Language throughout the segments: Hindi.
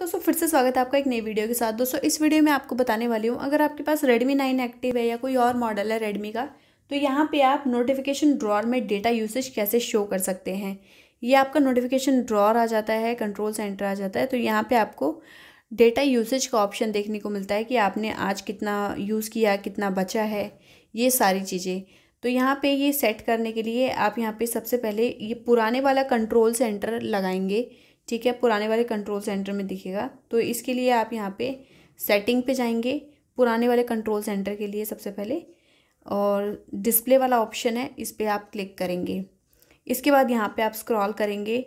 दोस्तों फिर से स्वागत है आपका एक नई वीडियो के साथ दोस्तों इस वीडियो में आपको बताने वाली हूँ अगर आपके पास Redmi 9 एक्टिव है या कोई और मॉडल है Redmi का तो यहाँ पे आप नोटिफिकेशन ड्रॉर में डेटा यूसेज कैसे शो कर सकते हैं ये आपका नोटिफिकेशन ड्रॉर आ जाता है कंट्रोल सेंटर आ जाता है तो यहाँ पर आपको डेटा यूसेज का ऑप्शन देखने को मिलता है कि आपने आज कितना यूज़ किया कितना बचा है ये सारी चीज़ें तो यहाँ पे ये सेट करने के लिए आप यहाँ पे सबसे पहले ये पुराने वाला कंट्रोल सेंटर लगाएंगे ठीक है पुराने वाले कंट्रोल सेंटर में दिखेगा तो इसके लिए आप यहाँ पे सेटिंग पे जाएंगे पुराने वाले कंट्रोल सेंटर के लिए सबसे पहले और डिस्प्ले वाला ऑप्शन है इस पर आप क्लिक करेंगे इसके बाद यहाँ पे आप स्क्रॉल करेंगे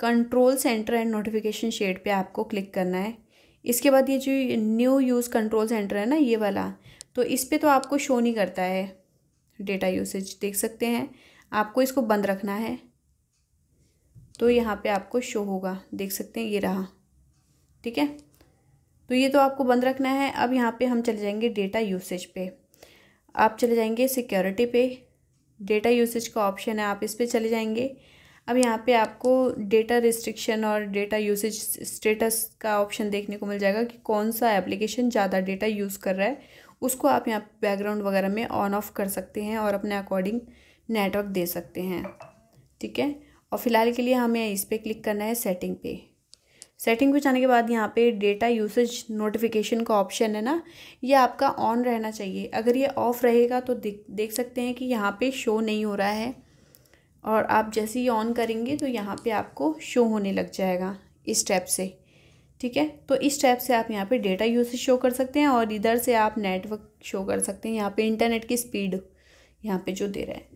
control centre and notification shade पे आपको क्लिक करना है इसके बाद ये जो न्यू यूज़ कंट्रोल सेंटर है ना ये वाला तो इस पर तो आपको शो नहीं करता है डेटा यूसेज देख सकते हैं आपको इसको बंद रखना है तो यहाँ पे आपको शो होगा देख सकते हैं ये रहा ठीक है तो ये तो आपको बंद रखना है अब यहाँ पे हम चले जाएंगे डेटा यूसेज पे आप चले जाएंगे सिक्योरिटी पे डेटा यूसेज का ऑप्शन है आप इस पर चले जाएंगे अब यहाँ पे आपको डेटा रिस्ट्रिक्शन और डेटा यूसेज स्टेटस का ऑप्शन देखने को मिल जाएगा कि कौन सा एप्लीकेशन ज़्यादा डेटा यूज़ कर रहा है उसको आप यहाँ बैकग्राउंड वगैरह में ऑन ऑफ कर सकते हैं और अपने अकॉर्डिंग नेटवर्क दे सकते हैं ठीक है और फ़िलहाल के लिए हमें इस पर क्लिक करना है सेटिंग पे सेटिंग पे जाने के बाद यहाँ पे डेटा यूसेज नोटिफिकेशन का ऑप्शन है ना ये आपका ऑन रहना चाहिए अगर ये ऑफ़ रहेगा तो देख देख सकते हैं कि यहाँ पे शो नहीं हो रहा है और आप जैसे ही ऑन करेंगे तो यहाँ पे आपको शो होने लग जाएगा इस टैप से ठीक है तो इस टैप से आप यहाँ पे डेटा यूसेज शो कर सकते हैं और इधर से आप नेटवर्क शो कर सकते हैं यहाँ पे इंटरनेट की स्पीड यहाँ पे जो दे रहा है